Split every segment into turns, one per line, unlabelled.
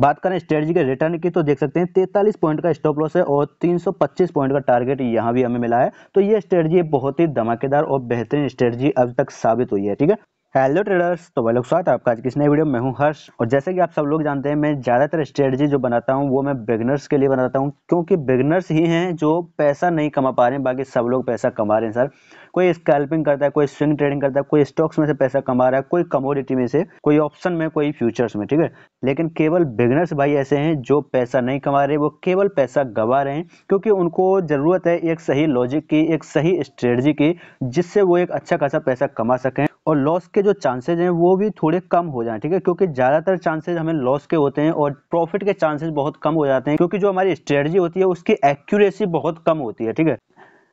बात करें स्ट्रेटजी के रिटर्न की तो देख सकते हैं तैतालीस पॉइंट का स्टॉप लॉस है और 325 पॉइंट का टारगेट यहाँ भी हमें मिला है तो ये स्ट्रेटजी बहुत ही धमाकेदार और बेहतरीन स्ट्रेटजी अब तक साबित हुई है ठीक है हेलो ट्रेडर्स तो वह लोग स्वागत है आपका आज किस नए नई वीडियो में हूं हर्ष और जैसे कि आप सब लोग जानते हैं मैं ज़्यादातर स्ट्रेटजी जो बनाता हूं वो मैं बिगनर्स के लिए बनाता हूं क्योंकि बिगनर्स ही हैं जो पैसा नहीं कमा पा रहे हैं बाकी सब लोग पैसा कमा रहे हैं सर कोई स्कैल्पिंग करता है कोई स्विंग ट्रेडिंग करता है कोई स्टॉक्स में से पैसा कमा रहा है कोई कमोडिटी में से कोई ऑप्शन में कोई फ्यूचर्स में ठीक है लेकिन केवल बिगनर्स भाई ऐसे हैं जो पैसा नहीं कमा रहे वो केवल पैसा गवा रहे हैं क्योंकि उनको ज़रूरत है एक सही लॉजिक की एक सही स्ट्रेटजी की जिससे वो एक अच्छा खासा पैसा कमा सकें और लॉस के जो चांसेज हैं वो भी थोड़े कम हो जाए ठीक है क्योंकि ज़्यादातर चांसेज हमें लॉस के होते हैं और प्रॉफिट के चांसेज बहुत कम हो जाते हैं क्योंकि जो हमारी स्ट्रेटजी होती है उसकी एक्यूरेसी बहुत कम होती है ठीक है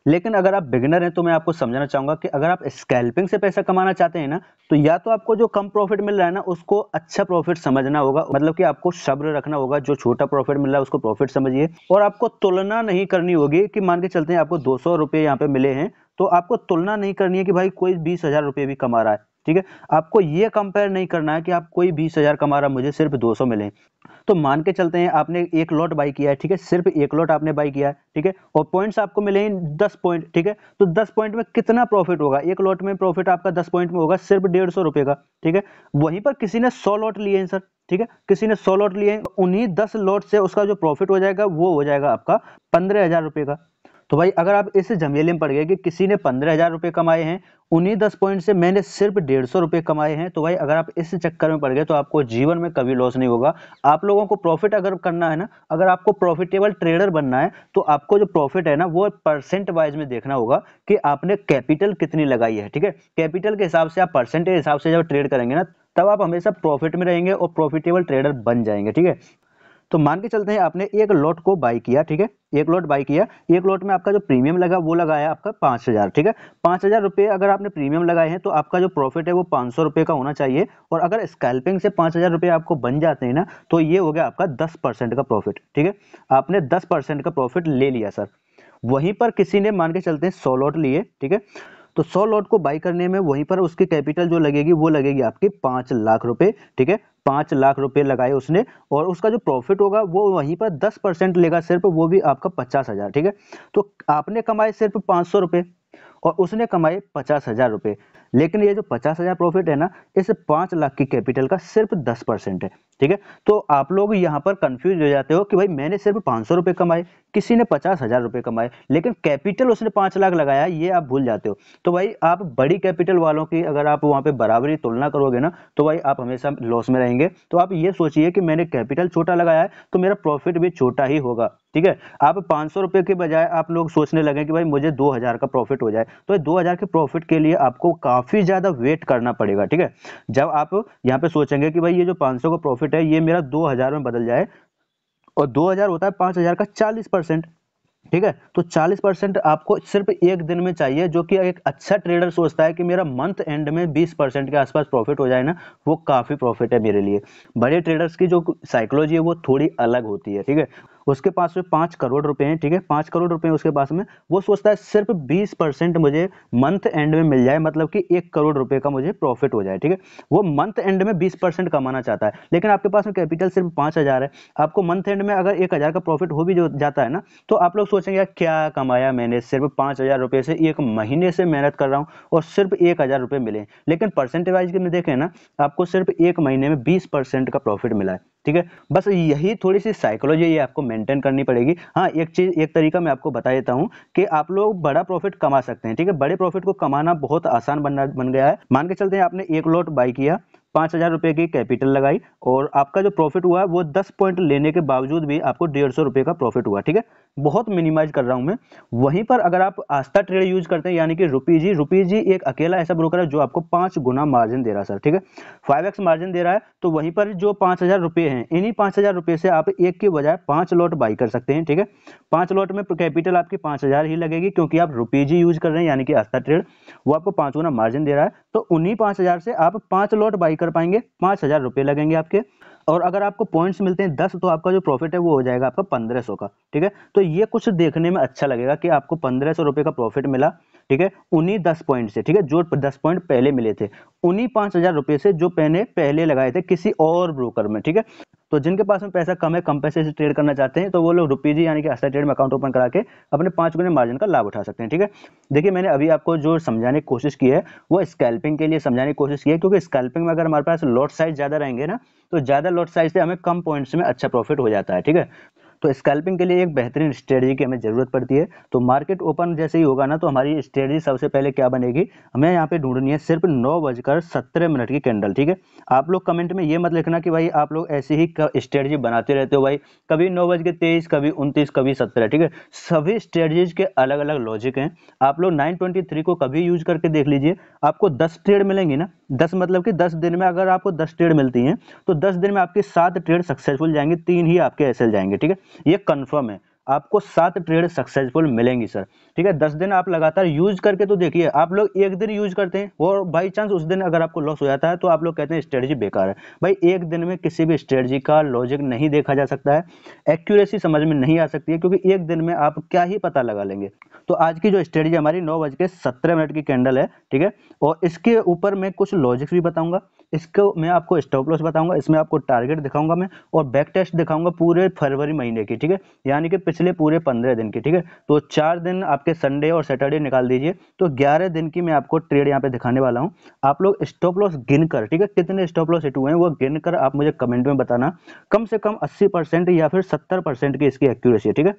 लेकिन अगर आप बिगिनर हैं तो मैं आपको समझाना चाहूंगा कि अगर आप स्कैल्पिंग से पैसा कमाना चाहते हैं ना तो या तो आपको जो कम प्रॉफिट मिल रहा है ना उसको अच्छा प्रॉफिट समझना होगा मतलब कि आपको शब्र रखना होगा जो छोटा प्रॉफिट मिल रहा है उसको प्रॉफिट समझिए और आपको तुलना नहीं करनी होगी कि मान के चलते हैं आपको दो सौ यहाँ पे मिले हैं तो आपको तुलना नहीं करनी है कि भाई कोई बीस हजार रुपये भी कमा रहा है ठीक है आपको ये कंपेयर नहीं करना है कि आप कोई बीस हज़ार कमा रहा मुझे सिर्फ दो सौ मिले तो मान के चलते हैं आपने एक लॉट बाई किया है ठीक है सिर्फ एक लॉट आपने बाई किया है ठीक है और पॉइंट्स आपको मिले हैं दस पॉइंट ठीक है तो दस पॉइंट में कितना प्रॉफिट होगा एक लॉट में प्रॉफिट आपका दस पॉइंट में होगा सिर्फ डेढ़ सौ रुपये का ठीक है वहीं पर किसी ने सौ लॉट लिए हैं सर ठीक है किसी ने सौ लॉट लिए उन्हीं दस लॉट से उसका जो प्रॉफिट हो जाएगा वो हो जाएगा आपका पंद्रह हजार रुपये का तो भाई अगर आप इस झमेले में पड़ गए कि किसी ने पंद्रह हज़ार रुपये कमाए हैं उन्हीं दस पॉइंट से मैंने सिर्फ डेढ़ सौ रुपये कमाए हैं तो भाई अगर आप इस चक्कर में पड़ गए तो आपको जीवन में कभी लॉस नहीं होगा आप लोगों को प्रॉफिट अगर करना है ना अगर आपको प्रॉफिटेबल ट्रेडर बनना है तो आपको जो प्रॉफिट है ना वो परसेंट वाइज में देखना होगा कि आपने कैपिटल कितनी लगाई है ठीक है कैपिटल के हिसाब से आप परसेंट के हिसाब से जब ट्रेड करेंगे ना तब आप हमेशा प्रॉफिट में रहेंगे और प्रॉफिटेबल ट्रेडर बन जाएंगे ठीक है तो मान के चलते हैं आपने एक लॉट को बाई किया ठीक है एक लॉट बाई किया एक लॉट में आपका जो प्रीमियम लगा वो लगाया आपका पांच हज़ार ठीक है पांच हज़ार रुपये अगर आपने प्रीमियम लगाए हैं तो आपका जो प्रॉफिट है वो पांच सौ रुपये का होना चाहिए और अगर स्कैल्पिंग से पांच हज़ार रुपये आपको बन जाते हैं ना तो ये हो गया आपका दस परसेंट का प्रॉफिट ठीक है आपने दस परसेंट का प्रॉफिट ले लिया सर वहीं पर किसी ने मान के चलते हैं सौ लॉट लिए ठीक है तो सौ लॉट को बाई करने में वहीं पर उसकी कैपिटल जो लगेगी वो लगेगी आपकी पांच लाख रुपए ठीक है पांच लाख रुपए लगाए उसने और उसका जो प्रॉफिट होगा वो वहीं पर दस परसेंट लेगा सिर्फ वो भी आपका पचास हजार ठीक है तो आपने कमाए सिर्फ पांच सौ रुपए और उसने कमाए पचास हजार रुपये लेकिन ये जो पचास हजार प्रॉफिट है ना इस पाँच लाख की कैपिटल का सिर्फ दस परसेंट है ठीक है तो आप लोग यहाँ पर कंफ्यूज हो जाते हो कि भाई मैंने सिर्फ पाँच सौ रुपए कमाए किसी ने पचास हजार रुपये कमाए लेकिन कैपिटल उसने पांच लाख लगाया ये आप भूल जाते हो तो भाई आप बड़ी कैपिटल वालों की अगर आप वहाँ पर बराबरी तुलना करोगे ना तो भाई आप हमेशा लॉस में रहेंगे तो आप ये सोचिए कि मैंने कैपिटल छोटा लगाया है तो मेरा प्रॉफिट भी छोटा ही होगा ठीक है आप पाँच सौ रुपये के बजाय आप लोग सोचने लगे कि भाई मुझे दो हज़ार का प्रॉफिट हो जाए तो दो हज़ार के प्रॉफिट के लिए आपको काफ़ी ज़्यादा वेट करना पड़ेगा ठीक है जब आप यहाँ पे सोचेंगे कि भाई ये जो पाँच सौ का प्रॉफिट है ये मेरा दो हज़ार में बदल जाए और दो हज़ार होता है पाँच हज़ार का चालीस परसेंट ठीक है तो 40 परसेंट आपको सिर्फ एक दिन में चाहिए जो कि एक अच्छा ट्रेडर सोचता है कि मेरा मंथ एंड में 20 परसेंट के आसपास प्रॉफिट हो जाए ना वो काफ़ी प्रॉफिट है मेरे लिए बड़े ट्रेडर्स की जो साइकोलॉजी है वो थोड़ी अलग होती है ठीक है उसके पास में पाँच करोड़ रुपए हैं ठीक है पांच करोड़ रुपए उसके पास में वो सोचता है सिर्फ बीस परसेंट मुझे मंथ एंड में मिल जाए मतलब कि एक करोड़ रुपए का मुझे प्रॉफिट हो जाए ठीक है वो मंथ एंड में बीस परसेंट कमाना चाहता है लेकिन आपके पास में कैपिटल सिर्फ पांच हज़ार है आपको मंथ एंड में अगर एक हज़ार का प्रॉफिट हो भी जो जाता है ना तो आप लोग सोचेंगे क्या कमाया मैंने सिर्फ पाँच हज़ार रुपये से एक महीने से मेहनत कर रहा हूँ और सिर्फ एक हज़ार रुपये मिले लेकिन परसेंटेज देखें ना आपको सिर्फ एक महीने में बीस परसेंट का प्रॉफिट मिला है ठीक है बस यही थोड़ी सी साइकोलॉजी ये आपको मेंटेन करनी पड़ेगी हाँ एक चीज़ एक तरीका मैं आपको बता देता हूँ कि आप लोग बड़ा प्रॉफिट कमा सकते हैं ठीक है बड़े प्रॉफिट को कमाना बहुत आसान बनना बन गया है मान के चलते हैं आपने एक लॉट बाई किया पाँच हज़ार रुपये की कैपिटल लगाई और आपका जो प्रॉफिट हुआ वो दस पॉइंट लेने के बावजूद भी आपको डेढ़ सौ रुपये का प्रॉफिट हुआ ठीक है बहुत मिनिमाइज कर रहा हूं मैं वहीं पर अगर आप आस्था ट्रेड यूज करते हैं यानी कि रुपी जी रुपी जी एक अकेला ऐसा ब्रोकर है जो आपको पांच गुना मार्जिन दे रहा है सर ठीक है फाइव एक्स मार्जिन दे रहा है तो वहीं पर जो पांच हजार रुपये हैं इन्हीं पांच हजार रुपये से आप एक के बजाय पांच लॉट बाई कर सकते हैं ठीक है पांच लॉट में कैपिटल आपकी पांच हजार ही लगेगी क्योंकि आप रुपी जी यूज कर रहे हैं यानी कि आस्था ट्रेड वो आपको पांच गुना मार्जिन दे रहा है तो उन्हीं पांच हजार से आप पांच लॉट बाई कर पाएंगे पांच हजार रुपये लगेंगे आपके और अगर आपको पॉइंट्स मिलते हैं दस तो आपका जो प्रॉफिट है वो हो जाएगा आपका पंद्रह सौ का ठीक है तो ये कुछ देखने में अच्छा लगेगा कि आपको पंद्रह सौ रुपये का प्रॉफिट मिला ठीक है उन्हीं दस पॉइंट से ठीक है जो दस पॉइंट पहले मिले थे उन्हीं पांच हज़ार रुपए से जो पहले पहले लगाए थे किसी और ब्रोकर में ठीक है तो जिनके पास में पैसा कम है कम पैसे से ट्रेड करना चाहते हैं तो वो लोग रुपीजी यानी कि अस्टा ट्रेड में अकाउंट ओपन करा के अपने पांच गुने मार्जिन का लाभ उठा सकते हैं ठीक है देखिए मैंने अभी आपको जो समझाने की कोशिश की है वो स्कैल्पिंग के लिए समझाने की कोशिश की है क्योंकि स्कैल्पिंग में अगर हमारे पास लॉट साइज ज़्यादा रहेंगे ना तो ज़्यादा लॉट साइज से हमें कम पॉइंट्स में अच्छा प्रॉफिट हो जाता है ठीक है तो स्कैल्पिंग के लिए एक बेहतरीन स्ट्रेटजी की हमें ज़रूरत पड़ती है तो मार्केट ओपन जैसे ही होगा ना तो हमारी स्ट्रेटजी सबसे पहले क्या बनेगी हमें यहाँ पे ढूंढनी है सिर्फ नौ बजकर सत्रह मिनट की कैंडल ठीक है आप लोग कमेंट में ये मत लिखना कि भाई आप लोग ऐसी ही स्ट्रेटजी बनाते रहते हो भाई कभी नौ बज के तेईस कभी उनतीस कभी सत्रह ठीक है सभी स्ट्रेटजीज के अलग अलग लॉजिक हैं आप लोग नाइन को कभी यूज करके देख लीजिए आपको दस ट्रेड मिलेंगी ना दस मतलब कि दस दिन में अगर आपको दस ट्रेड मिलती हैं तो दस दिन में आपके सात ट्रेड सक्सेसफुल जाएंगे तीन ही आपके ऐसे जाएंगे ठीक है ये कन्फर्म है आपको सात ट्रेड सक्सेसफुल मिलेंगी सर ठीक है दस दिन आप लगातार यूज करके तो देखिए आप लोग एक दिन यूज करते हैं और बाई चांस उस दिन अगर आपको लॉस हो जाता है तो आप लोग कहते हैं स्ट्रेटजी बेकार है भाई एक दिन में किसी भी स्ट्रेटजी का लॉजिक नहीं देखा जा सकता है एक्यूरेसी समझ में नहीं आ सकती है क्योंकि एक दिन में आप क्या ही पता लगा लेंगे तो आज की जो स्ट्रेटजी हमारी नौ बज के सत्रह मिनट की कैंडल है ठीक है और इसके ऊपर मैं कुछ लॉजिक्स भी बताऊंगा इसको मैं आपको स्टॉप लॉस बताऊंगा इसमें आपको टारगेट दिखाऊंगा मैं और बैक टेस्ट दिखाऊंगा पूरे फरवरी महीने की ठीक है यानी कि पिछले पूरे पंद्रह दिन की ठीक है तो चार दिन आपके संडे और सैटरडे निकाल दीजिए तो ग्यारह दिन की मैं आपको ट्रेड यहाँ पे दिखाने वाला हूँ आप लोग स्टॉप लॉस गिन कर ठीक है कितने स्टॉप लॉस हिट हुए हैं वो गिन कर आप मुझे कमेंट में बताना कम से कम अस्सी परसेंट या फिर सत्तर परसेंट की इसकी एक्यूरेसी है ठीक है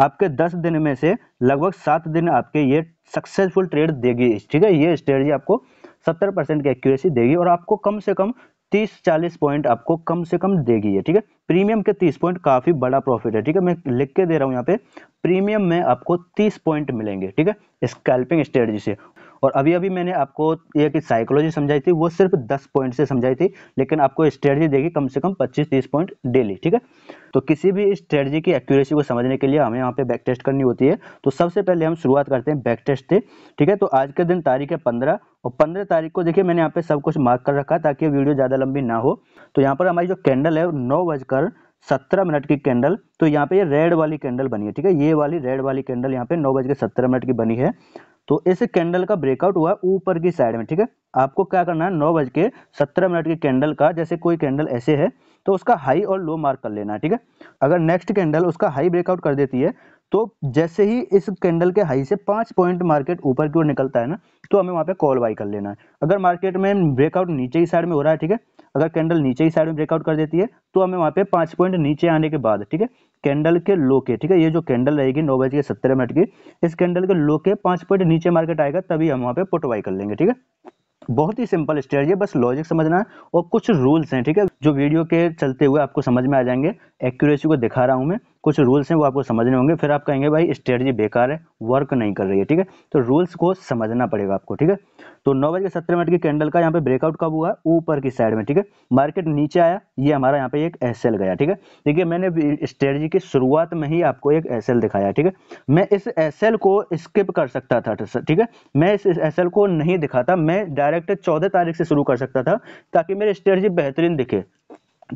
आपके 10 दिन में से लगभग सात दिन आपके ये सक्सेसफुल ट्रेड देगी ठीक है ये स्ट्रेटी आपको सत्तर परसेंट की एक्यूरेसी देगी और आपको कम से कम तीस चालीस पॉइंट आपको कम से कम देगी है ठीक है प्रीमियम के तीस पॉइंट काफ़ी बड़ा प्रॉफिट है ठीक है मैं लिख के दे रहा हूँ यहाँ पे प्रीमियम में आपको तीस पॉइंट मिलेंगे ठीक है स्कैल्पिंग स्ट्रेटजी से और अभी अभी मैंने आपको एक साइकोलॉजी समझाई थी वो सिर्फ दस पॉइंट से समझाई थी लेकिन आपको स्ट्रेटजी देगी कम से कम पच्चीस तीस पॉइंट डेली ठीक है तो किसी भी स्ट्रेटजी की एक्यूरेसी को समझने के लिए हमें यहाँ पे बैक टेस्ट करनी होती है तो सबसे पहले हम शुरुआत करते हैं बैक टेस्ट से ठीक है तो आज के दिन तारीख है पंद्रह और पंद्रह तारीख को देखिए मैंने यहाँ पे सब कुछ मार्क कर रखा ताकि वीडियो ज़्यादा लंबी ना हो तो यहाँ पर हमारी जो कैंडल है नौ बजकर सत्रह मिनट की कैंडल तो यहाँ पे ये रेड वाली कैंडल बनी है ठीक है ये वाली रेड वाली कैंडल यहाँ पे नौ बज के सत्रह मिनट की बनी है तो इस कैंडल का ब्रेकआउट हुआ ऊपर की साइड में ठीक है आपको क्या करना है नौ बज के सत्रह मिनट की कैंडल का जैसे कोई कैंडल ऐसे है तो उसका हाई और लो मार्क कर लेना है ठीक है अगर नेक्स्ट कैंडल उसका हाई ब्रेकआउट कर देती है तो जैसे ही इस कैंडल के हाई से पांच पॉइंट मार्केट ऊपर की ओर निकलता है ना तो हमें वहाँ पे कॉल बाई कर लेना है अगर मार्केट में ब्रेकआउट नीचे की साइड में हो रहा है ठीक है अगर कैंडल नीचे ही साइड में ब्रेकआउट कर देती है तो हमें वहां पे पांच पॉइंट नीचे आने के बाद ठीक है कैंडल के लो के ठीक है ये जो कैंडल रहेगी नौ बज के सत्रह मिनट की इस कैंडल के लो के पांच पॉइंट नीचे मार्केट आएगा तभी हम वहाँ पे पुट बाई कर लेंगे ठीक है बहुत ही सिंपल स्ट्रेटजी है बस लॉजिक समझना है और कुछ रूल्स हैं ठीक है जो वीडियो के चलते हुए आपको समझ में आ जाएंगे एक्यूरेसी को दिखा रहा हूँ मैं कुछ रूल्स हैं वो आपको समझने होंगे फिर आप कहेंगे भाई स्ट्रेटजी बेकार है वर्क नहीं कर रही है ठीक है तो रूल्स को समझना पड़ेगा आपको ठीक है तो नौ बज के सत्रह मिनट की कैंडल का यहाँ पे ब्रेकआउट कब हुआ ऊपर की साइड में ठीक है मार्केट नीचे आया ये हमारा यहाँ पे एक एस गया ठीक है देखिए मैंने स्ट्रेटजी की शुरुआत में ही आपको एक एस दिखाया ठीक है मैं इस एस को स्किप कर सकता था तो ठीक है मैं इस एस को नहीं दिखाता मैं डायरेक्ट चौदह तारीख से शुरू कर सकता था ताकि मेरी स्ट्रेटजी बेहतरीन दिखे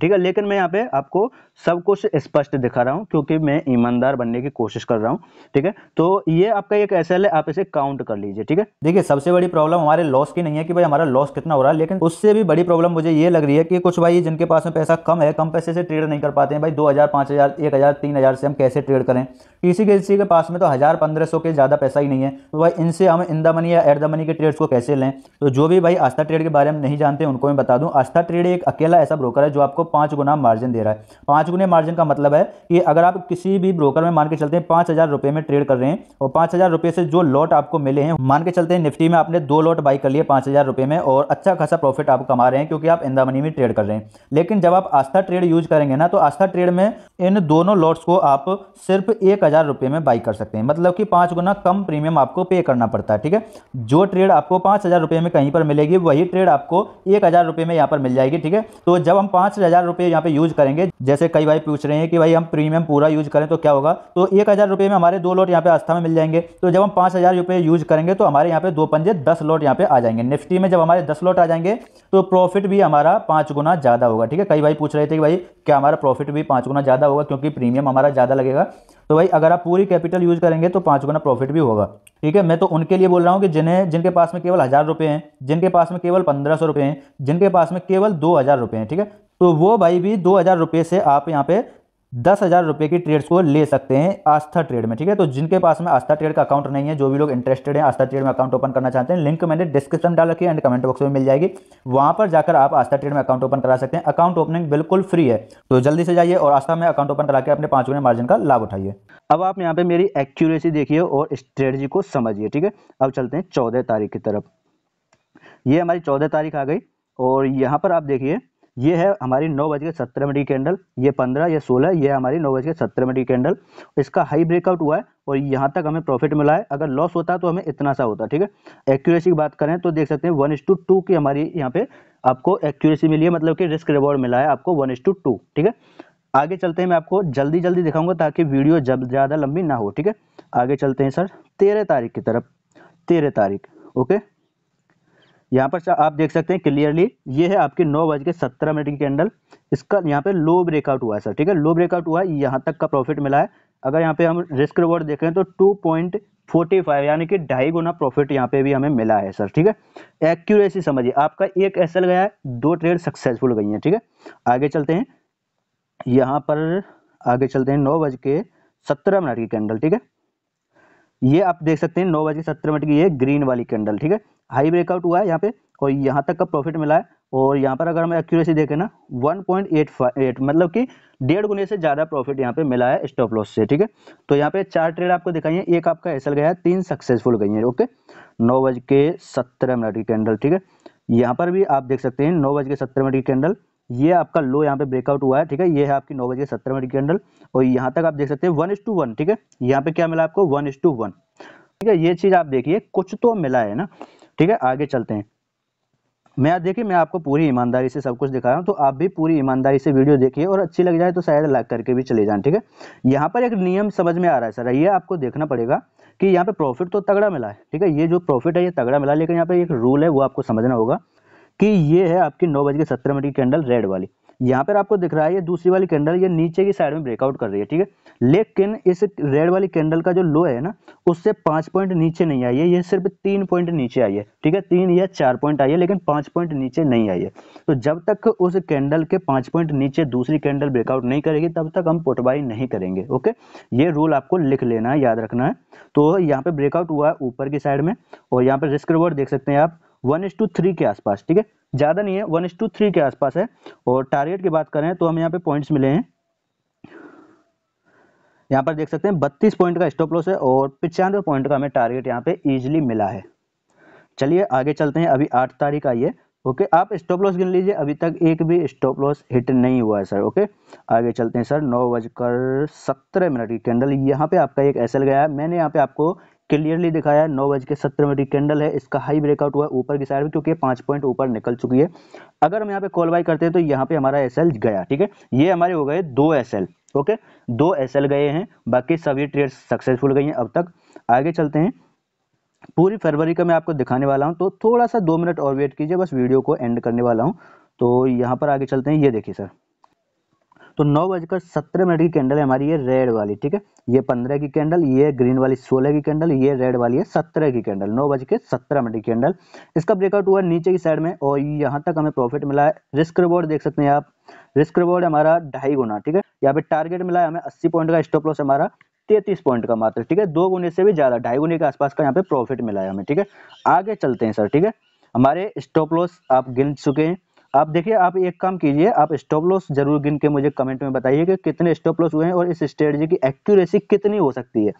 ठीक है लेकिन मैं यहाँ पे आपको सब कुछ स्पष्ट दिखा रहा हूँ क्योंकि मैं ईमानदार बनने की कोशिश कर रहा हूँ ठीक है तो ये आपका एक एस है आप इसे काउंट कर लीजिए ठीक है देखिए सबसे बड़ी प्रॉब्लम हमारे लॉस की नहीं है कि भाई हमारा लॉस कितना हो रहा है लेकिन उससे भी बड़ी प्रॉब्लम मुझे ये लग रही है कि कुछ भाई जिनके पास में पैसा कम है कम पैसे से ट्रेड नहीं कर पाते हैं भाई दो हज़ार पाँच हज़ार एक हज़ार तीन हज़ार से हम कैसे ट्रेड करें किसी किसी के पास में तो हज़ार पंद्रह सौ के ज़्यादा पैसा ही नहीं है तो भाई इनसे हम इन द मनी या एट द मनी के ट्रेड्स को कैसे लें तो जो भी भाई आस्था ट्रेड के बारे में नहीं जानते उनको मैं बता दूँ आस्था ट्रेड एक अकेला ऐसा ब्रोकर है जो आपको पाँच गुना मार्जिन दे रहा है पाँच गुने मार्जिन का मतलब है कि अगर आप किसी भी ब्रोकर में मान के चलते हैं पाँच हज़ार में ट्रेड कर रहे हैं और पाँच हज़ार से जो लॉट आपको मिले हैं मान के चलते हैं निफ्टी में आपने दो लॉट बाई कर लिए पाँच हज़ार में और अच्छा खासा प्रॉफिट आप कमा रहे हैं क्योंकि आप इंदा मनी में ट्रेड कर रहे हैं लेकिन जब आप आस्था ट्रेड यूज करेंगे ना तो आस्था ट्रेड में इन दोनों लॉट्स को आप सिर्फ एक हज़ार रुपये में बाई कर सकते हैं मतलब कि पाँच गुना कम प्रीमियम आपको पे करना पड़ता है ठीक है जो ट्रेड आपको पाँच हज़ार रुपये में कहीं पर मिलेगी वही ट्रेड आपको एक हज़ार रुपये में यहाँ पर मिल जाएगी ठीक है तो जब हम पाँच हज़ार रुपये यहाँ पर यूज़ करेंगे जैसे कई भाई पूछ रहे हैं कि भाई हम प्रीमियम पूरा यूज़ करें तो क्या होगा तो एक हज़ार रुपये में हमारे दो लोट यहाँ पर आस्था में मिल जाएंगे तो जब हम पाँच हज़ार रुपये यूज़ करेंगे तो हमारे यहाँ पे दो पंजे दस लोट यहाँ पे आ जाएंगे निफ्टी में जब हमारे दस लोट आ जाएंगे तो प्रॉफिट भी हमारा पाँच गुना ज़्यादा होगा ठीक है कई भाई पूछ रहे थे कि भाई क्या हमारा प्रॉफिट भी पाँच गुना ज़्यादा होगा क्योंकि प्रीमियम हमारा ज़्यादा लगेगा तो भाई अगर आप पूरी कैपिटल यूज़ करेंगे तो पाँच गुना प्रॉफिट भी होगा ठीक है मैं तो उनके लिए बोल रहा हूँ कि जिन्हें जिनके पास में केवल हज़ार रुपये हैं जिनके पास में केवल पंद्रह सौ रुपये हैं जिनके पास में केवल दो हज़ार रुपये हैं ठीक है तो वो भाई भी दो हज़ार रुपये से आप यहाँ पे दस हज़ार रुपये की ट्रेड्स को ले सकते हैं आस्था ट्रेड में ठीक है तो जिनके पास में आस्था ट्रेड का अकाउंट नहीं है जो भी लोग इंटरेस्टेड हैं आस्था ट्रेड में अकाउंट ओपन करना चाहते हैं लिंक मैंने डिस्क्रिप्शन डाल रखी है एंड कमेंट बॉक्स में मिल जाएगी वहां पर जाकर आप आस्था ट्रेड में अकाउंट ओपन करा सकते हैं अकाउंट ओपनिंग बिल्कुल फ्री है तो जल्दी से जाइए और आस्था में अकाउंट ओपन करा के अपने पाँच मार्जिन का लाभ उठाइए अब आप यहाँ पर मेरी एक्यूरेसी देखिए और स्ट्रेटजी को समझिए ठीक है अब चलते हैं चौदह तारीख की तरफ ये हमारी चौदह तारीख आ गई और यहाँ पर आप देखिए ये है हमारी नौ बज के सत्रह मिनट की कैंडल ये पंद्रह ये सोलह ये हमारी नौ बज के सत्रह मिनट की कैंडल इसका हाई ब्रेकआउट हुआ है और यहाँ तक हमें प्रॉफिट मिला है अगर लॉस होता तो हमें इतना सा होता ठीक है एक्यूरेसी की बात करें तो देख सकते हैं वन टू टू की हमारी यहाँ पे आपको एक्यूरेसी मिली है मतलब कि रिस्क रिवॉर्ड मिला है आपको वन टू टू ठीक है आगे चलते हैं मैं आपको जल्दी जल्दी दिखाऊंगा ताकि वीडियो जब ज़्यादा लंबी ना हो ठीक है आगे चलते हैं सर तेरह तारीख की तरफ तेरह तारीख ओके यहाँ पर आप देख सकते हैं क्लियरली ये है आपके नौ बज के सत्रह मिनट की कैंडल इसका यहाँ पे लो ब्रेकआउट हुआ है सर ठीक है लो ब्रेकआउट हुआ है यहाँ तक का प्रॉफिट मिला है अगर यहाँ पे हम रिस्क रिवॉर्ड देखें तो टू पॉइंट फोर्टी फाइव यानी कि ढाई गुना प्रॉफिट यहाँ पे भी हमें मिला है सर ठीक है एक्यूरेसी समझिए आपका एक एस गया है दो ट्रेड सक्सेसफुल गई हैं ठीक है आगे चलते हैं यहाँ पर आगे चलते हैं नौ बज के सत्रह मिनट की कैंडल ठीक है ये आप देख सकते हैं नौ बज के सत्रह मिनट की ये ग्रीन वाली कैंडल ठीक है हाई ब्रेकआउट हुआ है यहाँ पे और यहाँ तक का प्रॉफिट मिला है और यहाँ पर अगर हम एक्यूरेसी देखें ना एट मतलब कि डेढ़ गुने से ज़्यादा प्रॉफिट यहाँ पे मिला है स्टॉप लॉस से ठीक है तो यहाँ पे चार ट्रेड आपको दिखाई है एक आपका एसल गया है तीन सक्सेसफुल गई है ओके नौ बज के सत्रह मिनट की कैंडल ठीक है यहाँ पर भी आप देख सकते हैं नौ बज के सत्रह मिनट की कैंडल ये आपका लो यहाँ पे ब्रेकआउट हुआ है ठीक है ये है आपकी नौ बजे सत्तर मिनट की कैंडल और यहाँ तक आप देख सकते हैं वन इज टू वन ठीक है यहाँ पे क्या मिला आपको वन इज टू वन ठीक है ये चीज आप देखिए कुछ तो मिला है ना ठीक है आगे चलते हैं मैं देखिए मैं आपको पूरी ईमानदारी से सब कुछ दिखा रहा हूँ तो आप भी पूरी ईमानदारी से वीडियो देखिए और अच्छी लग जाए तो शायद लाइक करके भी चले जाए ठीक है यहाँ पर एक नियम समझ में आ रहा है सर ये आपको देखना पड़ेगा कि यहाँ पे प्रॉफिट तो तगड़ा मिला है ठीक है ये जो प्रॉफिट है ये तगड़ा मिला लेकिन यहाँ पे एक रूल है वो आपको समझना होगा कि ये है आपकी नौ बज के सत्रह मिनट की कैंडल रेड वाली यहाँ पर आपको दिख रहा है ये दूसरी वाली कैंडल ये नीचे की साइड में ब्रेकआउट कर रही है ठीक है लेकिन इस रेड वाली कैंडल का जो लो है ना उससे पाँच पॉइंट नीचे नहीं आई है ये सिर्फ तीन पॉइंट नीचे आई है ठीक है तीन या चार पॉइंट आई है लेकिन पाँच पॉइंट नीचे नहीं आई है तो जब तक उस कैंडल के पाँच पॉइंट नीचे दूसरी कैंडल ब्रेकआउट नहीं करेगी तब तक हम पुटबाई नहीं करेंगे ओके ये रूल आपको लिख लेना है याद रखना है तो यहाँ पर ब्रेकआउट हुआ है ऊपर की साइड में और यहाँ पर रिस्क रिवॉर्ड देख सकते हैं आप वन एस टू थ्री के आसपास ठीक है ज़्यादा नहीं है वन एस टू थ्री के आसपास है और टारगेट की बात करें तो हम यहाँ पे पॉइंट्स मिले हैं यहाँ पर देख सकते हैं बत्तीस पॉइंट का स्टॉप लॉस है और पिचानवे पॉइंट का हमें टारगेट यहाँ पे इजिली मिला है चलिए आगे चलते हैं अभी आठ तारीख आइए है ओके आप स्टॉप लॉस गिन लीजिए अभी तक एक भी स्टॉप लॉस हिट नहीं हुआ है सर ओके आगे चलते हैं सर नौ बजकर सत्रह मिनट की कैंडल यहाँ पे आपका एक एसएल गया है मैंने यहाँ पे आपको क्लियरली दिखाया है नौ बज के सत्रह मिनट की कैंडल है इसका हाई ब्रेकआउट हुआ ऊपर की साइड में क्योंकि पांच पॉइंट ऊपर निकल चुकी है अगर हम यहाँ पे कॉल बाई करते हैं तो यहाँ पे हमारा एस गया ठीक है ये हमारे हो गए दो एस ओके दो एस गए हैं बाकी सभी ट्रेड सक्सेसफुल गई हैं अब तक आगे चलते हैं पूरी फरवरी का मैं आपको दिखाने वाला हूँ तो थोड़ा सा दो मिनट और वेट कीजिए बस वीडियो को एंड करने वाला हूँ तो यहाँ पर आगे चलते हैं ये देखिए सर तो नौ बजकर सत्रह मिनट की कैंडल है हमारी ये रेड वाली ठीक है ये पंद्रह की कैंडल ये ग्रीन वाली सोलह की कैंडल ये रेड वाली है सत्रह की कैंडल नौ बज के सत्रह मिनट की कैंडल इसका ब्रेकआउट हुआ नीचे की साइड में और यहाँ तक हमें प्रॉफिट मिला है रिस्क रिवॉर्ड देख सकते हैं आप रिस्क रिवॉर्ड हमारा ढाई गुना ठीक है यहाँ पे टारगेट मिला है हमें अस्सी पॉइंट का स्टॉप लॉस हमारा तैतीस पॉइंट का मात्र ठीक है दो गुने से भी ज्यादा ढाई गुने के आसपास का यहाँ पे प्रॉफिट मिला है हमें ठीक है आगे चलते हैं सर ठीक है हमारे स्टॉप लॉस आप गिन चुके हैं आप देखिए आप एक काम कीजिए आप स्टॉप लॉस जरूर गिन के मुझे कमेंट में बताइए कि कितने स्टॉप लॉस हुए हैं और इस स्ट्रेटजी की एक्यूरेसी कितनी हो सकती है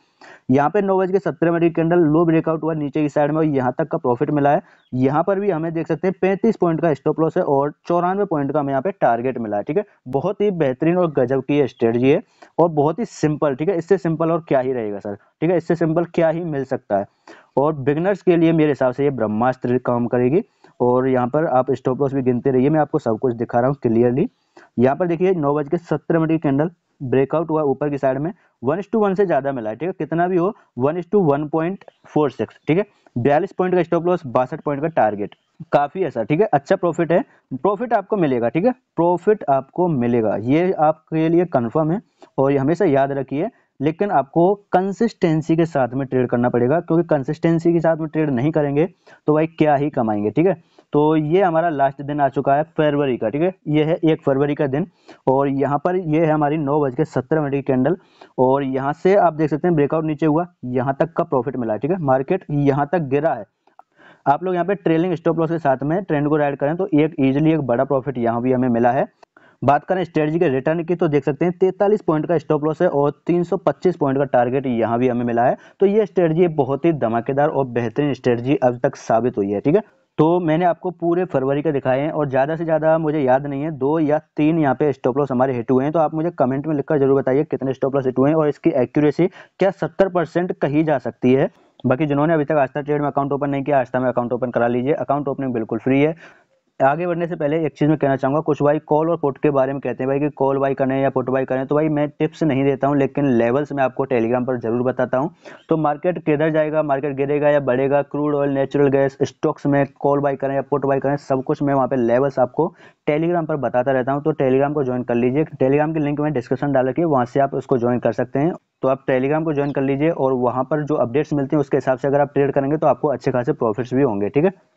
यहाँ पे नौ बज के सत्रह मिनट कैंडल लो ब्रेकआउट हुआ नीचे की साइड में और यहाँ तक का प्रॉफिट मिला है यहाँ पर भी हमें देख सकते हैं पैंतीस पॉइंट का स्टॉप लॉस है और चौरानवे पॉइंट का हमें यहाँ पे टारगेट मिला है ठीक है बहुत ही बेहतरीन और गजब की स्ट्रेटजी है और बहुत ही सिंपल ठीक है इससे सिंपल और क्या ही रहेगा सर ठीक है इससे सिंपल क्या ही मिल सकता है और बिगनर्स के लिए मेरे हिसाब से ये ब्रह्मास्त्र काम करेगी और यहाँ पर आप स्टॉप लॉस भी गिनते रहिए मैं आपको सब कुछ दिखा रहा हूँ क्लियरली यहाँ पर देखिए नौ बज के सत्रह मिनट की कैंडल ब्रेकआउट हुआ ऊपर की साइड में वन टू वन से ज्यादा मिला है ठीक है कितना भी हो one two one point four six ठीक है बयालीस पॉइंट का स्टॉप लॉस बासठ पॉइंट का टारगेट काफी ऐसा ठीक है अच्छा प्रॉफिट है प्रॉफिट आपको मिलेगा ठीक है प्रॉफिट आपको मिलेगा ये आपके लिए कन्फर्म है और हमेशा याद रखिए लेकिन आपको कंसिस्टेंसी के साथ में ट्रेड करना पड़ेगा क्योंकि कंसिस्टेंसी के साथ में ट्रेड नहीं करेंगे तो भाई क्या ही कमाएंगे ठीक है तो ये हमारा लास्ट दिन आ चुका है फरवरी का ठीक है ये है एक फरवरी का दिन और यहाँ पर ये है हमारी नौ बज के सत्रह मिनट की कैंडल और यहाँ से आप देख सकते हैं ब्रेकआउट नीचे हुआ यहाँ तक का प्रॉफिट मिला ठीक है मार्केट यहाँ तक गिरा है आप लोग यहाँ पे ट्रेलिंग स्टॉप लॉस के साथ में ट्रेंड को राइड करें तो एक ईजिली एक बड़ा प्रॉफिट यहाँ भी हमें मिला है बात करें स्ट्रेटजी के रिटर्न की तो देख सकते हैं तैतालीस पॉइंट का स्टॉप लॉस है और 325 पॉइंट का टारगेट यहाँ भी हमें मिला है तो ये स्ट्रेटजी बहुत ही धमाकेदार और बेहतरीन स्ट्रेटजी अब तक साबित हुई है ठीक है तो मैंने आपको पूरे फरवरी के दिखाए हैं और ज़्यादा से ज़्यादा मुझे याद नहीं है दो या तीन यहाँ पे स्टॉप लॉस हमारे हिट हुए हैं तो आप मुझे कमेंट में लिखकर जरूर बताइए कितने स्टॉप लॉस हिट हुए हैं और इसकी एक्यूरेसी क्या सत्तर परसेंट कही जा सकती है बाकी जिन्होंने अभी तक आस्था ट्रेड में अकाउंट ओपन नहीं किया आस्था में अकाउंट ओपन करा लीजिए अकाउंट ओपनिंग बिल्कुल फ्री है आगे बढ़ने से पहले एक चीज़ में कहना चाहूँगा कुछ भाई कॉल और पुट के बारे में कहते हैं भाई कि कॉल बाई करें या पुट बाई करें तो भाई मैं टिप्स नहीं देता हूँ लेकिन लेवल्स मैं आपको टेलीग्राम पर जरूर बताता हूँ तो मार्केट किधर जाएगा मार्केट गिरेगा या बढ़ेगा crude oil natural gas stocks में कॉल बाई करें या पुट बाई करें सब कुछ मैं वहाँ पर लेवल्स आपको टेलीग्राम पर बताता रहता हूँ तो टेलीग्राम को ज्वाइन कर लीजिए टेलीग्राम की लिंक में डिस्क्रिप्शन डाल रखी है वहाँ से आप उसको ज्वाइन कर सकते हैं तो आप टेलीग्राम को ज्वाइन कर लीजिए और वहाँ पर जो अपडेट्स मिलते हैं उसके हिसाब से अगर आप ट्रेड करेंगे तो आपको अच्छे खासे प्रॉफिट्स भी होंगे ठीक है